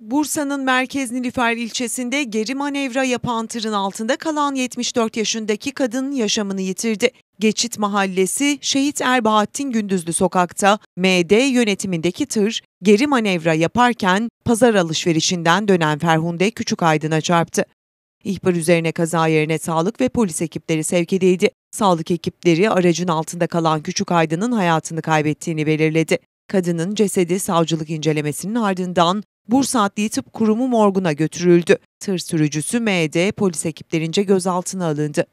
Bursa'nın merkez Nilüfer ilçesinde geri manevra yapan tırın altında kalan 74 yaşındaki kadın yaşamını yitirdi. Geçit Mahallesi Şehit Erbahattin Gündüzlü sokakta MD yönetimindeki tır geri manevra yaparken pazar alışverişinden dönen Ferhunde Küçük Aydın'a çarptı. İhbar üzerine kaza yerine sağlık ve polis ekipleri sevk edildi. Sağlık ekipleri aracın altında kalan Küçük Aydın'ın hayatını kaybettiğini belirledi. Kadının cesedi savcılık incelemesinin ardından Bursa Adli Tıp Kurumu morguna götürüldü. Tır sürücüsü MD polis ekiplerince gözaltına alındı.